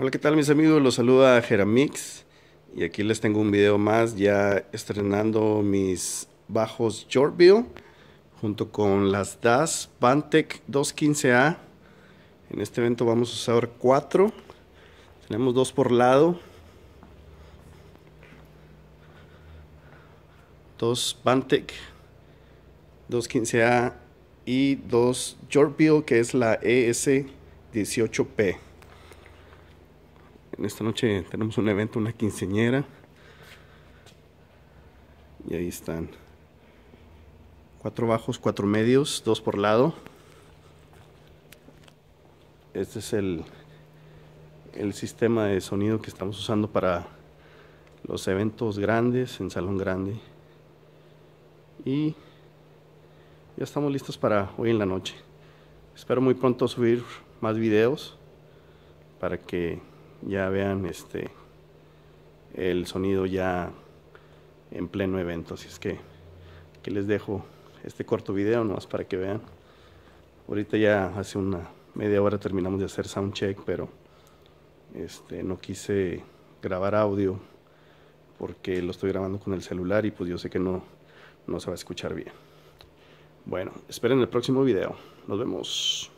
Hola, ¿qué tal mis amigos? Los saluda Jeramix y aquí les tengo un video más ya estrenando mis bajos Jordville junto con las DAS Pantec 215A. En este evento vamos a usar cuatro, Tenemos dos por lado. Dos Pantec 215A y dos Jordville que es la ES18P esta noche tenemos un evento, una quinceñera. Y ahí están. Cuatro bajos, cuatro medios, dos por lado. Este es el, el sistema de sonido que estamos usando para los eventos grandes, en salón grande. Y ya estamos listos para hoy en la noche. Espero muy pronto subir más videos para que ya vean este el sonido ya en pleno evento. Así es que, que les dejo este corto video nomás para que vean. Ahorita ya hace una media hora terminamos de hacer sound check, pero este, no quise grabar audio porque lo estoy grabando con el celular y pues yo sé que no, no se va a escuchar bien. Bueno, esperen el próximo video. Nos vemos.